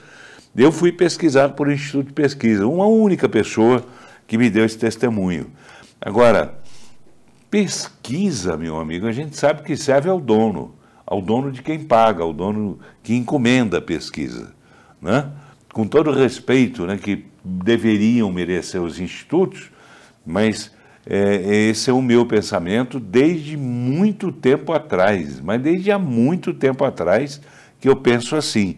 eu fui pesquisado por um Instituto de Pesquisa. Uma única pessoa que me deu esse testemunho. Agora, Pesquisa, meu amigo, a gente sabe que serve ao dono, ao dono de quem paga, ao dono que encomenda a pesquisa. Né? Com todo o respeito né, que deveriam merecer os institutos, mas é, esse é o meu pensamento desde muito tempo atrás, mas desde há muito tempo atrás que eu penso assim.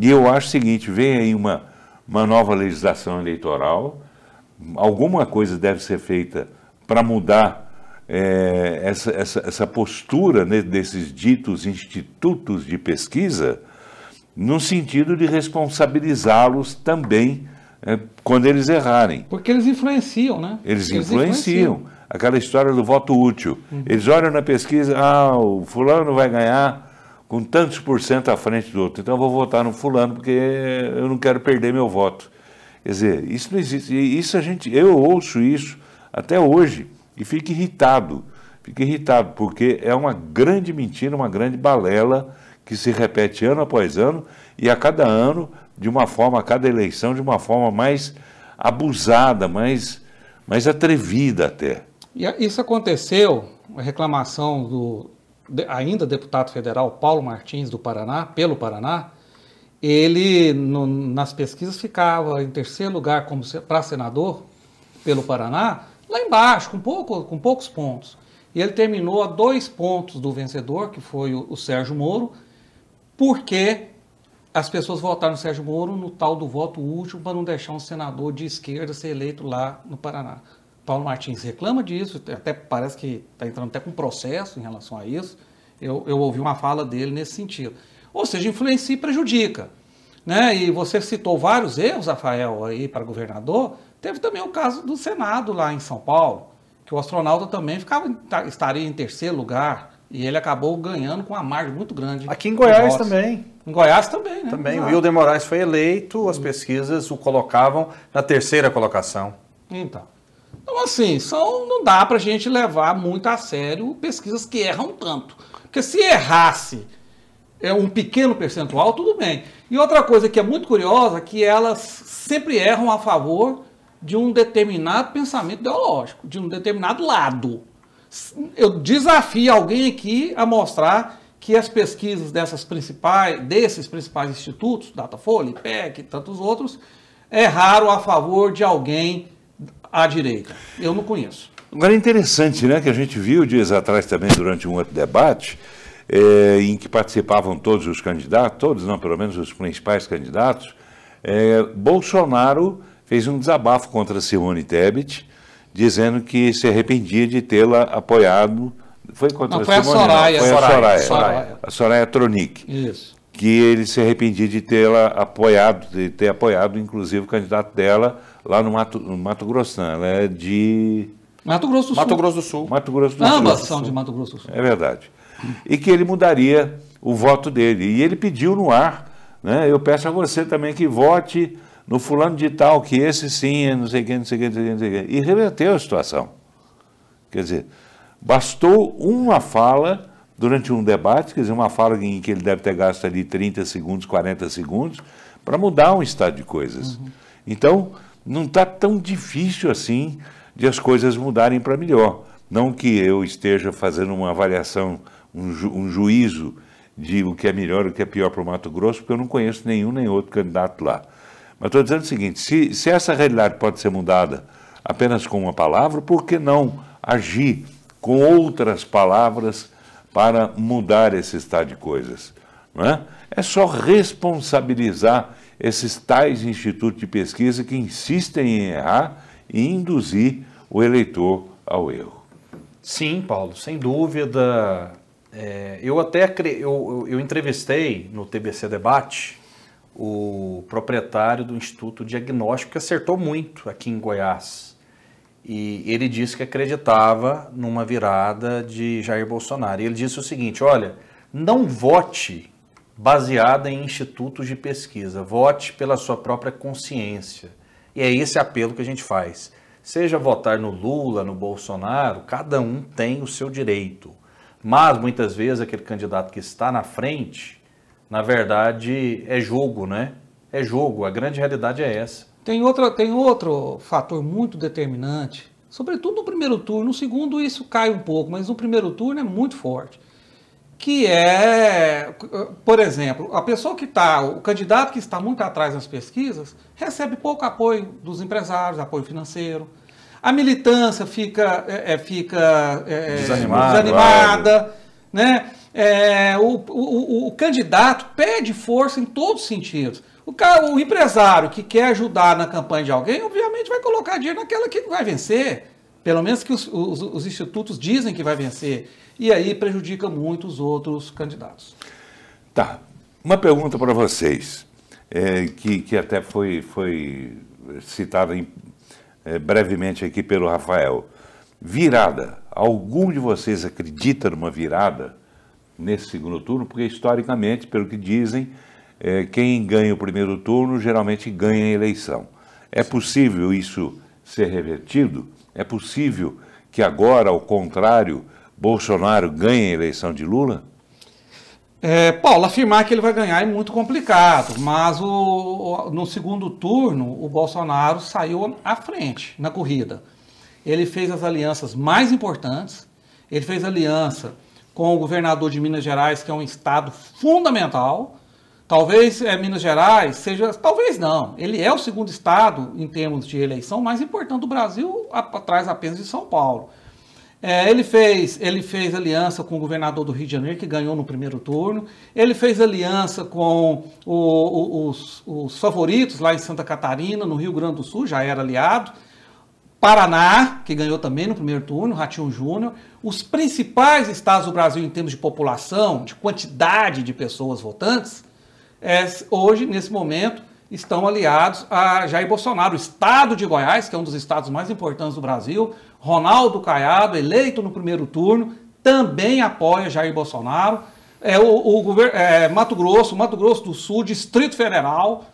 E eu acho o seguinte: vem aí uma, uma nova legislação eleitoral, alguma coisa deve ser feita para mudar é, essa, essa, essa, postura né, desses ditos institutos de pesquisa no sentido de responsabilizá-los também é, quando eles errarem. Porque eles influenciam, né? Eles, eles influenciam. influenciam. Aquela história do voto útil. Uhum. Eles olham na pesquisa, ah, o fulano vai ganhar com tantos por cento à frente do outro, então eu vou votar no fulano porque eu não quero perder meu voto. Quer dizer, isso não existe. Isso a gente, eu ouço isso até hoje. E fica irritado, fica irritado, porque é uma grande mentira, uma grande balela que se repete ano após ano e a cada ano, de uma forma, a cada eleição, de uma forma mais abusada, mais, mais atrevida até. E isso aconteceu, a reclamação do ainda deputado federal Paulo Martins do Paraná, pelo Paraná, ele no, nas pesquisas ficava em terceiro lugar para senador pelo Paraná, lá embaixo, com, pouco, com poucos pontos. E ele terminou a dois pontos do vencedor, que foi o, o Sérgio Moro, porque as pessoas votaram no Sérgio Moro no tal do voto útil para não deixar um senador de esquerda ser eleito lá no Paraná. Paulo Martins reclama disso, até parece que está entrando até com processo em relação a isso. Eu, eu ouvi uma fala dele nesse sentido. Ou seja, influencia e prejudica. Né? E você citou vários erros, Rafael, aí para governador, Teve também o caso do Senado lá em São Paulo, que o astronauta também ficava, tá, estaria em terceiro lugar e ele acabou ganhando com uma margem muito grande. Aqui em Goiás também. Em Goiás também, né? Também. Exato. O Wilder Moraes foi eleito, as hum. pesquisas o colocavam na terceira colocação. Então. Então, assim, são, não dá para a gente levar muito a sério pesquisas que erram tanto. Porque se errasse é um pequeno percentual, tudo bem. E outra coisa que é muito curiosa, é que elas sempre erram a favor de um determinado pensamento ideológico, de um determinado lado. Eu desafio alguém aqui a mostrar que as pesquisas dessas principais, desses principais institutos, Datafolha, IPEC e tantos outros, erraram a favor de alguém à direita. Eu não conheço. Agora é interessante, né, que a gente viu dias atrás também durante um outro debate, é, em que participavam todos os candidatos, todos não, pelo menos os principais candidatos, é, Bolsonaro fez um desabafo contra Simone Tebet, dizendo que se arrependia de tê-la apoiado. Foi contra não, foi a, Simone, a Soraya, não, foi a Soraya, Soraya. A Soraya Tronic. Isso. Que ele se arrependia de tê-la apoiado, de ter apoiado, inclusive, o candidato dela lá no Mato, no Mato Grosso. Ela é de. Mato Grosso do Sul. Mato Grosso do Sul. Mato Grosso do Ambas Sul. Ambas são de Mato Grosso do Sul. É verdade. E que ele mudaria o voto dele. E ele pediu no ar, né? Eu peço a você também que vote no fulano de tal, que esse sim não sei quem, não sei quem, não sei quem, não sei quem. E reverteu a situação. Quer dizer, bastou uma fala durante um debate, quer dizer, uma fala em que ele deve ter gasto ali 30 segundos, 40 segundos, para mudar um estado de coisas. Uhum. Então, não está tão difícil assim de as coisas mudarem para melhor. Não que eu esteja fazendo uma avaliação, um, ju um juízo de o que é melhor, o que é pior para o Mato Grosso, porque eu não conheço nenhum nem outro candidato lá. Mas estou dizendo o seguinte: se, se essa realidade pode ser mudada apenas com uma palavra, por que não agir com outras palavras para mudar esse estado de coisas? Não é? é só responsabilizar esses tais institutos de pesquisa que insistem em errar e induzir o eleitor ao erro. Sim, Paulo, sem dúvida. É, eu até eu, eu entrevistei no TBC Debate o proprietário do Instituto Diagnóstico, que acertou muito aqui em Goiás. E ele disse que acreditava numa virada de Jair Bolsonaro. E ele disse o seguinte: olha, não vote baseada em institutos de pesquisa, vote pela sua própria consciência. E é esse apelo que a gente faz. Seja votar no Lula, no Bolsonaro, cada um tem o seu direito. Mas muitas vezes aquele candidato que está na frente na verdade, é jogo, né? É jogo, a grande realidade é essa. Tem, outra, tem outro fator muito determinante, sobretudo no primeiro turno. No segundo, isso cai um pouco, mas no primeiro turno é muito forte. Que é, por exemplo, a pessoa que está, o candidato que está muito atrás nas pesquisas, recebe pouco apoio dos empresários, apoio financeiro. A militância fica, é, é fica é, desanimada. desanimada né? é, o, o, o, candidato pede força em todos os sentidos. O, cara, o empresário que quer ajudar na campanha de alguém, obviamente vai colocar dinheiro naquela que vai vencer. Pelo menos que os, os, os institutos dizem que vai vencer. E aí prejudica muito os outros candidatos. Tá. Uma pergunta para vocês, é, que, que até foi, foi citada em, é, brevemente aqui pelo Rafael. Virada. Algum de vocês acredita numa virada? nesse segundo turno, porque historicamente, pelo que dizem, é, quem ganha o primeiro turno geralmente ganha a eleição. É possível isso ser revertido? É possível que agora, ao contrário, Bolsonaro ganhe a eleição de Lula? É, Paulo, afirmar que ele vai ganhar é muito complicado, mas o, o, no segundo turno o Bolsonaro saiu à frente na corrida. Ele fez as alianças mais importantes, ele fez aliança com o governador de Minas Gerais, que é um estado fundamental. Talvez é, Minas Gerais seja, talvez não, ele é o segundo estado em termos de eleição mais importante do Brasil, atrás apenas de São Paulo. É, ele, fez, ele fez aliança com o governador do Rio de Janeiro, que ganhou no primeiro turno. Ele fez aliança com o, o, os, os favoritos lá em Santa Catarina, no Rio Grande do Sul, já era aliado. Paraná, que ganhou também no primeiro turno, Ratinho Júnior os principais estados do Brasil em termos de população, de quantidade de pessoas votantes, é, hoje, nesse momento, estão aliados a Jair Bolsonaro. O estado de Goiás, que é um dos estados mais importantes do Brasil, Ronaldo Caiado, eleito no primeiro turno, também apoia Jair Bolsonaro. É, o, o é, Mato Grosso, Mato Grosso do Sul, Distrito Federal.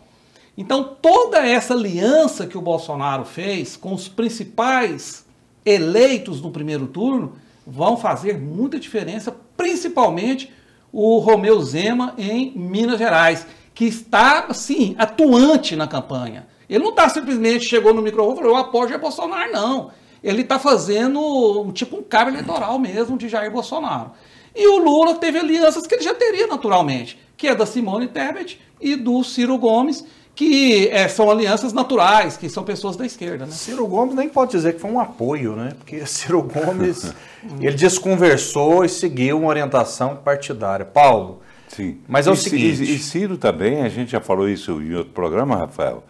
Então, toda essa aliança que o Bolsonaro fez com os principais eleitos no primeiro turno vão fazer muita diferença, principalmente o Romeu Zema em Minas Gerais, que está, assim, atuante na campanha. Ele não está simplesmente chegou no microfone e falou: eu apoio Jair Bolsonaro, não. Ele está fazendo tipo um cabo eleitoral mesmo de Jair Bolsonaro. E o Lula teve alianças que ele já teria naturalmente, que é da Simone Tebet e do Ciro Gomes, que é, são alianças naturais, que são pessoas da esquerda. Né? Ciro Gomes nem pode dizer que foi um apoio, né? Porque Ciro Gomes, ele desconversou e seguiu uma orientação partidária. Paulo, Sim. mas é o e, seguinte... E, e Ciro também, a gente já falou isso em outro programa, Rafael,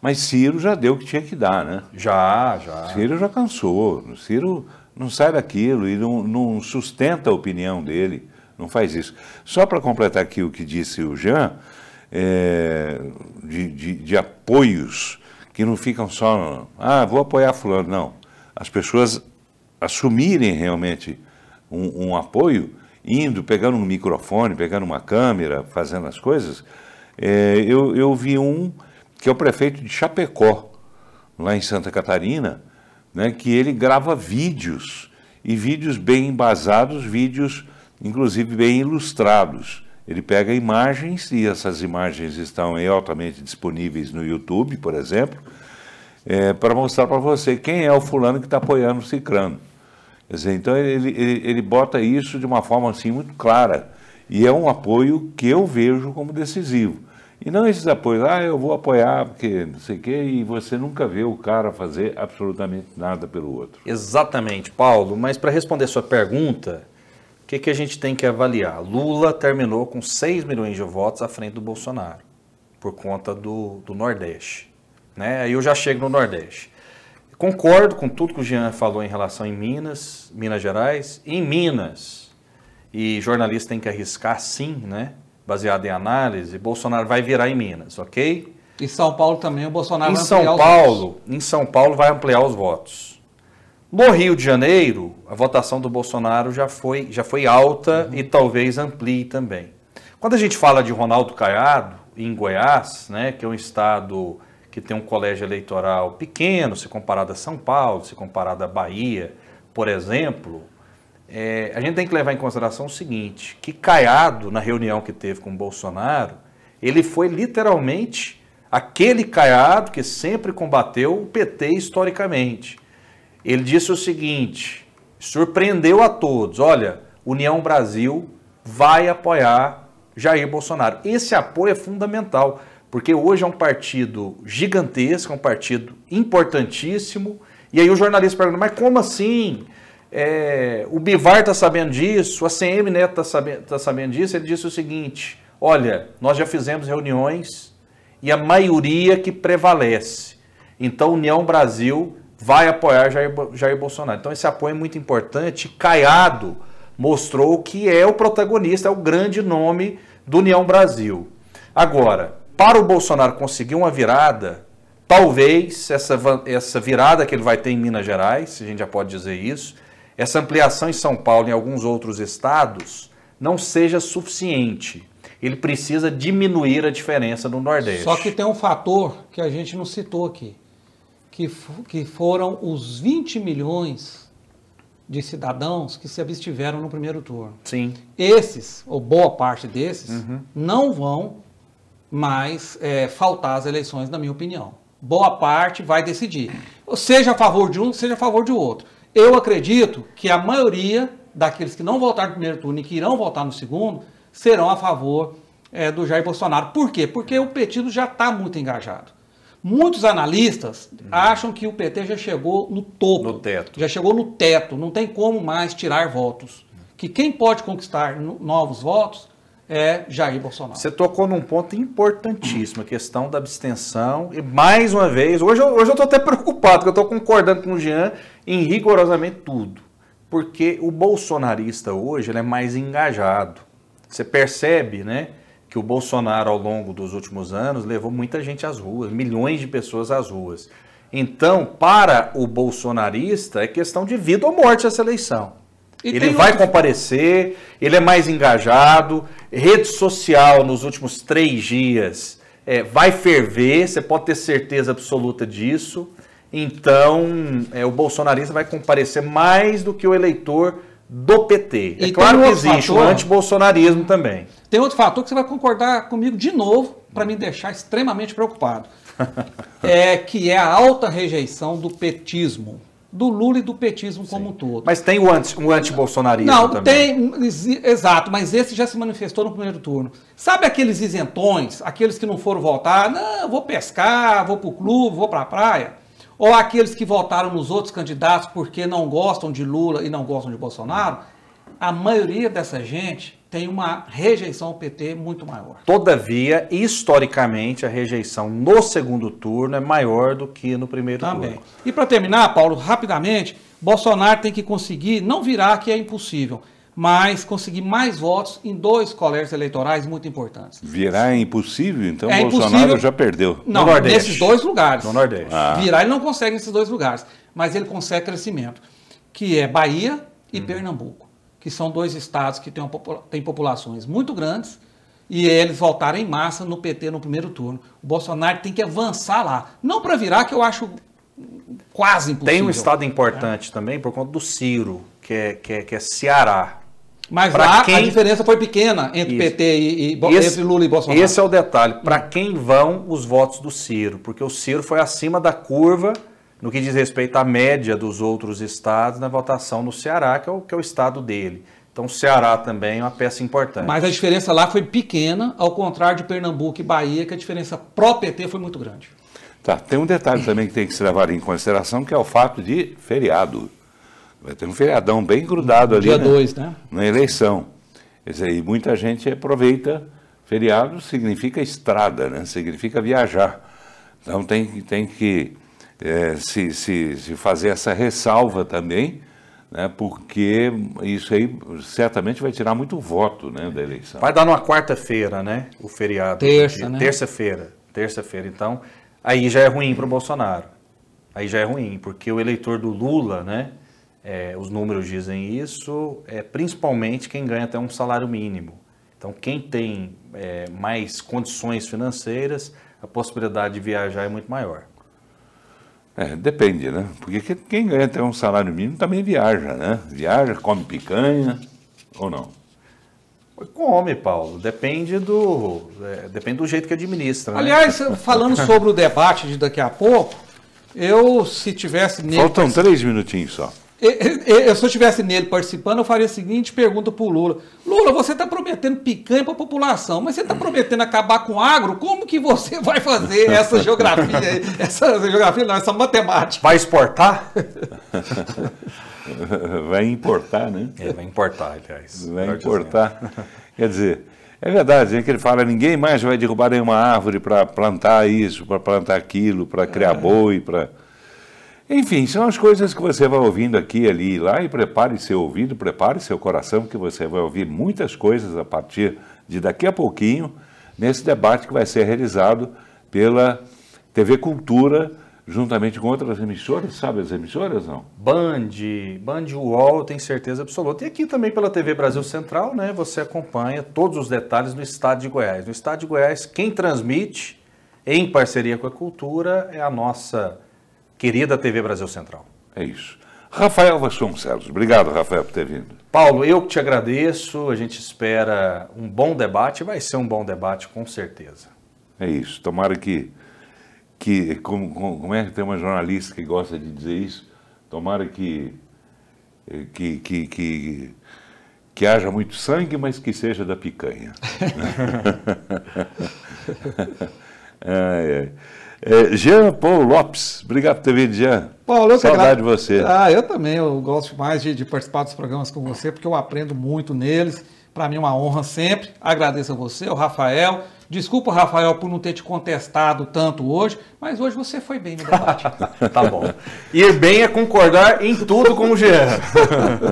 mas Ciro já deu o que tinha que dar, né? Já, já. Ciro já cansou. Ciro não sai daquilo e não, não sustenta a opinião dele, não faz isso. Só para completar aqui o que disse o Jean, é, de, de, de, apoios que não ficam só, ah, vou apoiar fulano, não. As pessoas assumirem realmente um, um apoio, indo, pegando um microfone, pegando uma câmera, fazendo as coisas. É, eu, eu vi um que é o prefeito de Chapecó, lá em Santa Catarina, né, que ele grava vídeos, e vídeos bem embasados, vídeos inclusive bem ilustrados. Ele pega imagens e essas imagens estão altamente disponíveis no YouTube, por exemplo, é, para mostrar para você quem é o fulano que está apoiando o Cicrano. Quer dizer, então ele, ele, ele bota isso de uma forma assim muito clara. E é um apoio que eu vejo como decisivo. E não esses apoios, ah, eu vou apoiar porque não sei o quê, e você nunca vê o cara fazer absolutamente nada pelo outro. Exatamente, Paulo. Mas para responder a sua pergunta, que, que a gente tem que avaliar? Lula terminou com 6 milhões de votos à frente do Bolsonaro, por conta do, do Nordeste. Né? Aí eu já chego no Nordeste. Concordo com tudo que o Jean falou em relação em Minas, Minas Gerais, em Minas. E jornalista tem que arriscar sim, né? Baseado em análise, Bolsonaro vai virar em Minas, ok? Em São Paulo também o Bolsonaro em vai ampliar São Paulo, Em São Paulo vai ampliar os votos. No Rio de Janeiro, a votação do Bolsonaro já foi, já foi alta uhum. e talvez amplie também. Quando a gente fala de Ronaldo Caiado, em Goiás, né, que é um estado que tem um colégio eleitoral pequeno, se comparado a São Paulo, se comparado à Bahia, por exemplo, é, a gente tem que levar em consideração o seguinte, que Caiado, na reunião que teve com o Bolsonaro, ele foi literalmente aquele Caiado que sempre combateu o PT historicamente ele disse o seguinte: surpreendeu a todos. Olha, União Brasil vai apoiar Jair Bolsonaro. Esse apoio é fundamental, porque hoje é um partido gigantesco, é um partido importantíssimo. E aí o jornalista pergunta: mas como assim? É, o Bivar está sabendo disso, a CM Neto está sabendo, tá sabendo disso. Ele disse o seguinte: olha, nós já fizemos reuniões e a maioria que prevalece. Então, União Brasil vai apoiar Jair, Jair Bolsonaro. Então esse apoio é muito importante. Caiado mostrou que é o protagonista, é o grande nome do União Brasil. Agora, para o Bolsonaro conseguir uma virada, talvez essa, essa virada que ele vai ter em Minas Gerais, se a gente já pode dizer isso, essa ampliação em São Paulo e em alguns outros estados não seja suficiente. Ele precisa diminuir a diferença no Nordeste. Só que tem um fator que a gente não citou aqui que, que foram os 20 milhões de cidadãos que se abstiveram no primeiro turno. Sim. Esses, ou boa parte desses, uhum. não vão mais é, faltar às eleições, na minha opinião. Boa parte vai decidir. Seja a favor de um, seja a favor de outro. Eu acredito que a maioria daqueles que não votaram no primeiro turno e que irão votar no segundo serão a favor é, do Jair Bolsonaro. Por quê? Porque o petido já está muito engajado. Muitos analistas acham que o PT já chegou no topo, no teto. já chegou no teto, não tem como mais tirar votos. Que quem pode conquistar novos votos é Jair Bolsonaro. Você tocou num ponto importantíssimo, a questão da abstenção. E mais uma vez, hoje eu, hoje eu estou até preocupado, porque eu estou concordando com o Jean em rigorosamente tudo. Porque o bolsonarista hoje é mais engajado. Você percebe, né? que o Bolsonaro, ao longo dos últimos anos, levou muita gente às ruas, milhões de pessoas às ruas. Então, para o bolsonarista, é questão de vida ou morte essa eleição. E ele vai outro... comparecer, ele é mais engajado, rede social nos últimos três dias é, vai ferver, você pode ter certeza absoluta disso. Então, é, o bolsonarista vai comparecer mais do que o eleitor do PT. É e claro que existe fator... o antibolsonarismo também. Tem outro fator que você vai concordar comigo de novo, para me deixar extremamente preocupado. é que é a alta rejeição do petismo do Lula e do petismo Sim. como um todo. Mas tem o anti, um anti-bolsonarismo Não, também. tem, exato, mas esse já se manifestou no primeiro turno. Sabe aqueles isentões, aqueles que não foram votar, não, vou pescar, vou pro clube, vou pra praia? Ou aqueles que votaram nos outros candidatos porque não gostam de Lula e não gostam de Bolsonaro? A maioria dessa gente tem uma rejeição ao PT muito maior. Todavia, historicamente, a rejeição no segundo turno é maior do que no primeiro Também. turno. E para terminar, Paulo, rapidamente, Bolsonaro tem que conseguir não virar, que é impossível, mas conseguir mais votos em dois colégios eleitorais muito importantes. Virar é impossível? Então é Bolsonaro impossível. já perdeu. Não, no nesses dois lugares. No Nordeste. Ah. Virar ele não consegue nesses dois lugares, mas ele consegue crescimento, que é Bahia e hum. Pernambuco que são dois estados que têm, têm populações muito grandes, e eles votaram em massa no PT no primeiro turno. O Bolsonaro tem que avançar lá. Não para virar, que eu acho quase impossível. Tem um estado importante também por conta do Ciro, que é, que é, que é Ceará. Mas pra lá quem... a diferença foi pequena entre Isso. PT e, e esse, entre Lula e Bolsonaro. Esse é o detalhe. Para hum. quem vão os votos do Ciro? Porque o Ciro foi acima da curva no que diz respeito à média dos outros estados na votação no Ceará, que é o, que é o estado dele. Então, o Ceará também é uma peça importante. Mas a diferença lá foi pequena, ao contrário de Pernambuco e Bahia, que a diferença pró-PT foi muito grande. Tá, tem um detalhe também que tem que se levar em consideração, que é o fato de feriado. Vai ter um feriadão bem grudado ali. Dia 2, né? né? Na eleição. Quer muita gente aproveita. Feriado significa estrada, né? Significa viajar. Então tem, tem que é, se, se, se fazer essa ressalva também, né, porque isso aí certamente vai tirar muito voto né, da eleição. Vai dar numa quarta-feira, né? O feriado. Terça, né? Terça-feira. Terça-feira. Então, aí já é ruim para o Bolsonaro. Aí já é ruim, porque o eleitor do Lula, né? É, os números dizem isso, é principalmente quem ganha até um salário mínimo. Então, quem tem é, mais condições financeiras, a possibilidade de viajar é muito maior. É, depende, né? Porque quem ganha até um salário mínimo também viaja, né? Viaja, come picanha ou não? Come, Paulo. Depende do, é, depende do jeito que administra. Né? Aliás, falando sobre o debate de daqui a pouco, eu, se tivesse... Faltam três minutinhos só se eu estivesse nele participando, eu faria a seguinte pergunta para o Lula. Lula, você está prometendo picanha para a população, mas você está prometendo acabar com o agro? Como que você vai fazer essa geografia Essa geografia não, essa matemática. Vai exportar? vai importar, né? É, vai importar, aliás. Vai importar. Dizendo. Quer dizer, é verdade, é que ele fala, ninguém mais vai derrubar nenhuma árvore para plantar isso, para plantar aquilo, para criar é. boi, para... Enfim, são as coisas que você vai ouvindo aqui, ali e lá, e prepare seu ouvido, prepare seu coração, que você vai ouvir muitas coisas a partir de daqui a pouquinho, nesse debate que vai ser realizado pela TV Cultura, juntamente com outras emissoras, sabe as emissoras, não? Band, Band UOL, tenho certeza absoluta. E aqui também pela TV Brasil Central, né, você acompanha todos os detalhes no Estado de Goiás. No Estado de Goiás, quem transmite, em parceria com a Cultura, é a nossa querida TV Brasil Central. É isso. Rafael Vasconcelos, obrigado, Rafael, por ter vindo. Paulo, eu que te agradeço. A gente espera um bom debate. Vai ser um bom debate, com certeza. É isso. Tomara que. que como, como é que tem uma jornalista que gosta de dizer isso? Tomara que. Eh, que, que, que que haja muito sangue, mas que seja da picanha. ai, ai. É, Jean Paul Lopes, obrigado por ter vindo, Jean. Paulo, eu é Saudade de você. Ah, eu também, eu gosto demais de, de participar dos programas com você, porque eu aprendo muito neles. Para mim é uma honra sempre. Agradeço a você, o Rafael, Desculpa, Rafael, por não ter te contestado tanto hoje, mas hoje você foi bem no debate. tá bom. Ir bem é concordar em tudo com o Jean.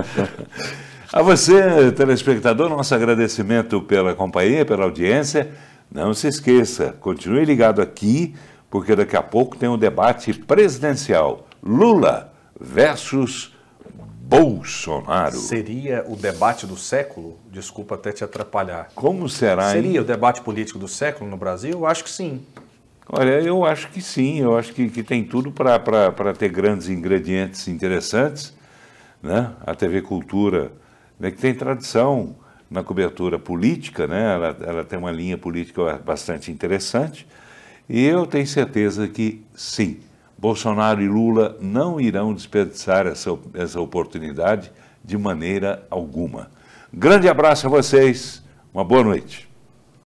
a você, telespectador, nosso agradecimento pela companhia, pela audiência. Não se esqueça, continue ligado aqui porque daqui a pouco tem um debate presidencial. Lula versus Bolsonaro. Seria o debate do século? Desculpa até te atrapalhar. Como será? Seria hein? o debate político do século no Brasil? Eu acho que sim. Olha, eu acho que sim, eu acho que, que tem tudo para ter grandes ingredientes interessantes. Né? A TV Cultura, né, que tem tradição na cobertura política, né? ela, ela tem uma linha política bastante interessante. E eu tenho certeza que sim, Bolsonaro e Lula não irão desperdiçar essa, essa oportunidade de maneira alguma. Grande abraço a vocês, uma boa noite.